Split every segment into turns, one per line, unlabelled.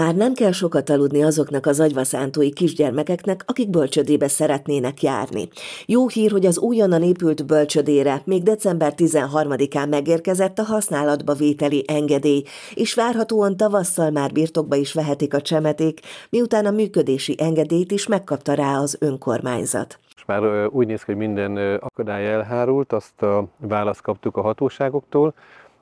Már nem kell sokat aludni azoknak az agyvaszántói kisgyermekeknek, akik bölcsödébe szeretnének járni. Jó hír, hogy az újonnan épült bölcsödére még december 13-án megérkezett a használatba vételi engedély, és várhatóan tavasszal már birtokba is vehetik a csemeték, miután a működési engedélyt is megkapta rá az önkormányzat.
És már úgy néz ki, hogy minden akadály elhárult, azt a választ kaptuk a hatóságoktól,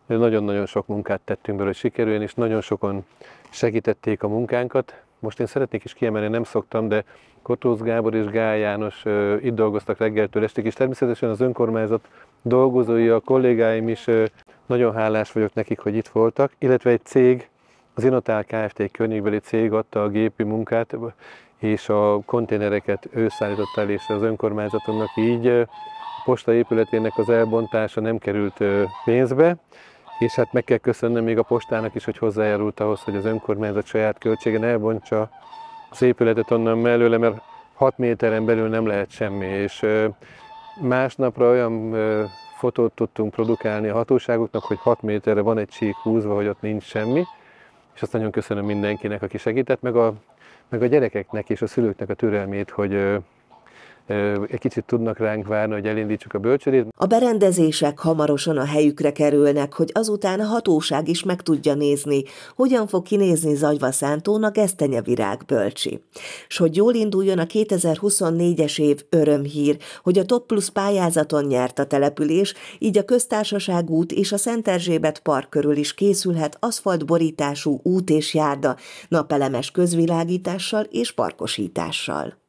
nagyon-nagyon sok munkát tettünk belőle, hogy sikerüljön, és nagyon sokan segítették a munkánkat. Most én szeretnék is kiemelni, nem szoktam, de Kotóz Gábor és Gál János ö, itt dolgoztak reggeltől estig, és természetesen az önkormányzat dolgozói, a kollégáim is ö, nagyon hálás vagyok nekik, hogy itt voltak, illetve egy cég, az Inotál Kft. környékbeli cég adta a gépi munkát, és a konténereket ő szállította el, és az önkormányzatunknak így a posta épületének az elbontása nem került pénzbe, és hát meg kell köszönnöm még a postának is, hogy hozzájárult ahhoz, hogy az önkormányzat saját költségen elbontsa az épületet onnan mellőle, mert 6 méteren belül nem lehet semmi, és másnapra olyan fotót tudtunk produkálni a hatóságoknak, hogy 6 méterre van egy csík, húzva, hogy ott nincs semmi, és azt nagyon köszönöm mindenkinek, aki segített, meg a, meg a gyerekeknek és a szülőknek a türelmét, hogy egy kicsit tudnak ránk várni, hogy elindítsuk a bölcsődét.
A berendezések hamarosan a helyükre kerülnek, hogy azután a hatóság is meg tudja nézni, hogyan fog kinézni Zagyva Szántón a virág bölcsi. S hogy jól induljon a 2024-es év örömhír, hogy a Top Plus pályázaton nyert a település, így a Köztársaság út és a Szent Erzsébet park körül is készülhet aszfaltborítású út és járda, napelemes közvilágítással és parkosítással.